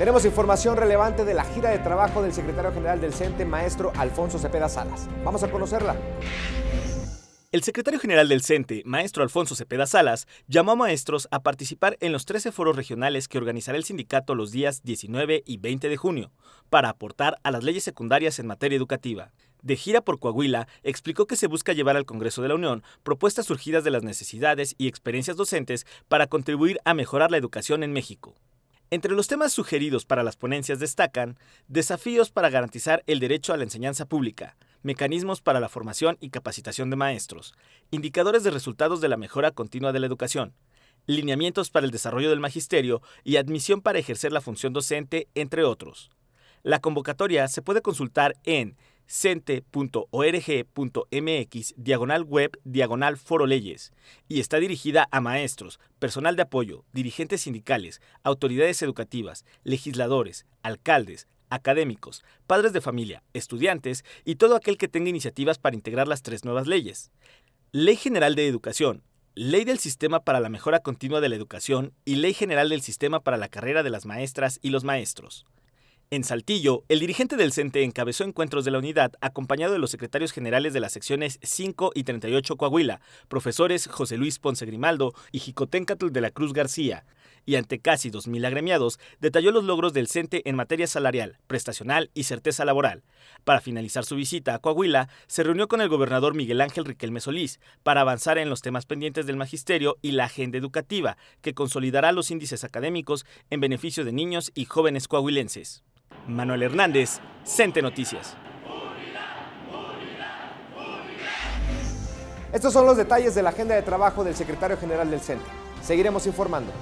Tenemos información relevante de la gira de trabajo del secretario general del CENTE, maestro Alfonso Cepeda Salas. Vamos a conocerla. El secretario general del CENTE, maestro Alfonso Cepeda Salas, llamó a maestros a participar en los 13 foros regionales que organizará el sindicato los días 19 y 20 de junio, para aportar a las leyes secundarias en materia educativa. De gira por Coahuila, explicó que se busca llevar al Congreso de la Unión propuestas surgidas de las necesidades y experiencias docentes para contribuir a mejorar la educación en México. Entre los temas sugeridos para las ponencias destacan desafíos para garantizar el derecho a la enseñanza pública, mecanismos para la formación y capacitación de maestros, indicadores de resultados de la mejora continua de la educación, lineamientos para el desarrollo del magisterio y admisión para ejercer la función docente, entre otros. La convocatoria se puede consultar en cente.org.mx diagonal web diagonal foro leyes y está dirigida a maestros, personal de apoyo, dirigentes sindicales, autoridades educativas, legisladores, alcaldes, académicos, padres de familia, estudiantes y todo aquel que tenga iniciativas para integrar las tres nuevas leyes. Ley General de Educación, Ley del Sistema para la Mejora Continua de la Educación y Ley General del Sistema para la Carrera de las Maestras y los Maestros. En Saltillo, el dirigente del CENTE encabezó encuentros de la unidad acompañado de los secretarios generales de las secciones 5 y 38 Coahuila, profesores José Luis Ponce Grimaldo y Jicotencatl de la Cruz García, y ante casi 2.000 agremiados detalló los logros del CENTE en materia salarial, prestacional y certeza laboral. Para finalizar su visita a Coahuila, se reunió con el gobernador Miguel Ángel Riquelme Solís para avanzar en los temas pendientes del magisterio y la agenda educativa, que consolidará los índices académicos en beneficio de niños y jóvenes coahuilenses. Manuel Hernández, Cente Noticias. Estos son los detalles de la agenda de trabajo del secretario general del CENTE. Seguiremos informando.